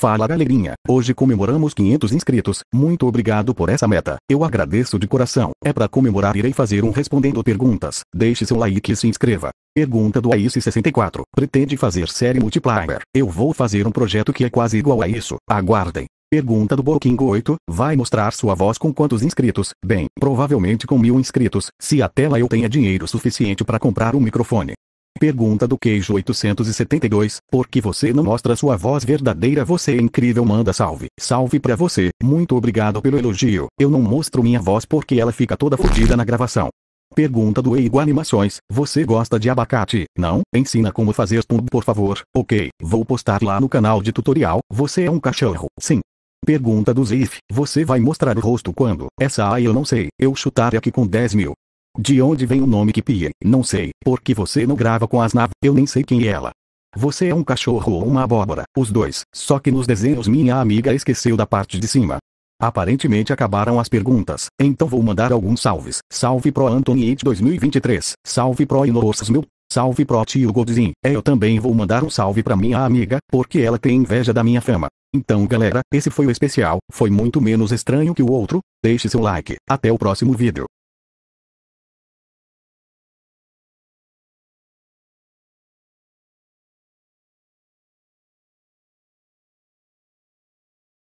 Fala galerinha, hoje comemoramos 500 inscritos, muito obrigado por essa meta, eu agradeço de coração. É para comemorar irei fazer um respondendo perguntas, deixe seu like e se inscreva. Pergunta do AIS64, pretende fazer série multiplayer? Eu vou fazer um projeto que é quase igual a isso, aguardem. Pergunta do Booking 8, vai mostrar sua voz com quantos inscritos? Bem, provavelmente com mil inscritos, se até lá eu tenha dinheiro suficiente para comprar um microfone. Pergunta do queijo 872, por que você não mostra sua voz verdadeira? Você é incrível, manda salve. Salve pra você, muito obrigado pelo elogio. Eu não mostro minha voz porque ela fica toda fodida na gravação. Pergunta do Eigo Animações, você gosta de abacate, não? Ensina como fazer tudo por favor, ok, vou postar lá no canal de tutorial, você é um cachorro, sim. Pergunta do Zif, você vai mostrar o rosto quando? Essa aí eu não sei, eu chutar aqui com 10 mil. De onde vem o nome que Não sei, porque você não grava com as naves, eu nem sei quem é ela. Você é um cachorro ou uma abóbora, os dois, só que nos desenhos minha amiga esqueceu da parte de cima. Aparentemente acabaram as perguntas, então vou mandar alguns salves. Salve pro Anthony 2023, salve pro Inorossus meu, salve pro tio Godzin. É, eu também vou mandar um salve pra minha amiga, porque ela tem inveja da minha fama. Então galera, esse foi o especial, foi muito menos estranho que o outro. Deixe seu like, até o próximo vídeo.